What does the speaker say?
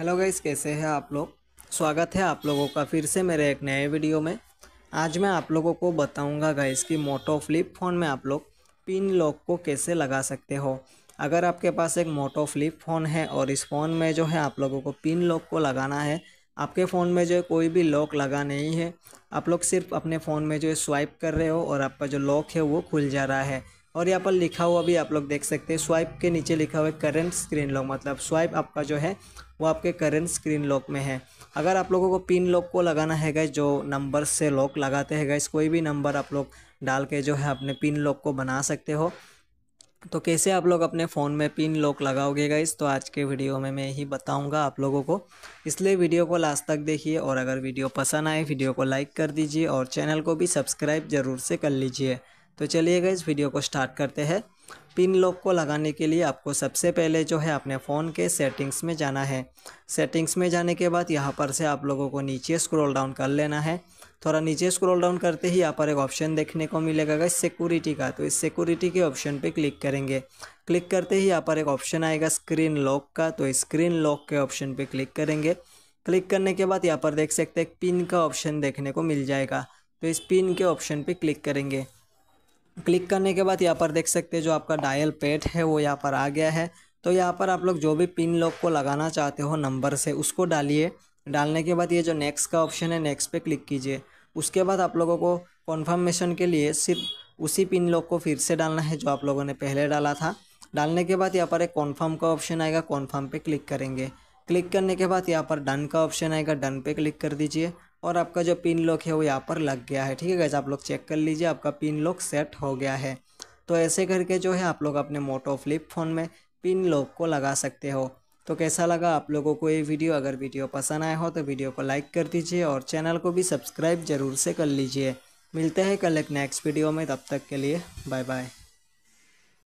hello guys कैसे हैं आप लोग स्वागत है आप लोगों का फिर से मेरे एक नए वीडियो में आज मैं आप लोगों को बताऊंगा गाइस कि मोटो फ्लिप फ़ोन में आप लोग पिन लॉक को कैसे लगा सकते हो अगर आपके पास एक मोटो फ्लिप फ़ोन है और इस फ़ोन में जो है आप लोगों को पिन लॉक को लगाना है आपके फ़ोन में जो कोई भी लॉक लगा नहीं है आप लोग सिर्फ अपने फ़ोन में जो है स्वाइप कर रहे हो और आपका जो लॉक है वो खुल जा रहा है और यहाँ पर लिखा हुआ भी आप लोग देख सकते हैं स्वाइप के नीचे लिखा हुआ है करेंट स्क्रीन लॉक मतलब स्वाइप आपका जो है वो आपके करेंट स्क्रीन लॉक में है अगर आप लोगों को पिन लॉक को लगाना है गए जो नंबर से लॉक लगाते हैं गए कोई भी नंबर आप लोग डाल के जो है अपने पिन लॉक को बना सकते हो तो कैसे आप लोग अपने फ़ोन में पिन लॉक लगाओगे गाइज तो आज के वीडियो में मैं यही बताऊंगा आप लोगों को इसलिए वीडियो को लास्ट तक देखिए और अगर वीडियो पसंद आए वीडियो को लाइक कर दीजिए और चैनल को भी सब्सक्राइब ज़रूर से कर लीजिए तो चलिएगा इस वीडियो को स्टार्ट करते हैं पिन लॉक को लगाने के लिए आपको सबसे पहले जो है अपने फ़ोन के सेटिंग्स में जाना है सेटिंग्स में जाने के बाद यहाँ पर से आप लोगों को नीचे स्क्रॉल डाउन कर लेना है थोड़ा नीचे स्क्रॉल डाउन करते ही यहाँ पर एक ऑप्शन देखने को मिलेगा गए सिक्योरिटी का तो इस सिक्योरिटी के ऑप्शन पे क्लिक करेंगे क्लिक करते ही यहाँ पर एक ऑप्शन आएगा स्क्रीन लॉक का तो स्क्रीन लॉक के ऑप्शन पर क्लिक करेंगे क्लिक करने के बाद यहाँ पर देख सकते हैं पिन का ऑप्शन देखने को मिल जाएगा तो इस पिन के ऑप्शन पर क्लिक करेंगे क्लिक करने के बाद यहाँ पर देख सकते हैं जो आपका डायल पेट है वो यहाँ पर आ गया है तो यहाँ पर आप लोग जो भी पिन लॉक को लगाना चाहते हो नंबर से उसको डालिए डालने के बाद ये जो नेक्स्ट का ऑप्शन है नेक्स्ट पे क्लिक कीजिए उसके बाद आप लोगों को कॉन्फर्मेशन के लिए सिर्फ उसी पिन लॉक को फिर से डालना है जो आप लोगों ने पहले डाला था डालने के बाद यहाँ पर एक कॉन्फर्म का ऑप्शन आएगा कॉन्फर्म पर क्लिक करेंगे क्लिक करने के बाद यहाँ पर डन का ऑप्शन आएगा डन पर क्लिक कर दीजिए और आपका जो पिन लॉक है वो यहाँ पर लग गया है ठीक है गैस आप लोग चेक कर लीजिए आपका पिन लॉक सेट हो गया है तो ऐसे करके जो है आप लोग अपने मोटो फ्लिप फ़ोन में पिन लॉक को लगा सकते हो तो कैसा लगा आप लोगों को ये वीडियो अगर वीडियो पसंद आया हो तो वीडियो को लाइक कर दीजिए और चैनल को भी सब्सक्राइब जरूर से कर लीजिए मिलते हैं कल एक नेक्स्ट वीडियो में तब तक के लिए बाय बाय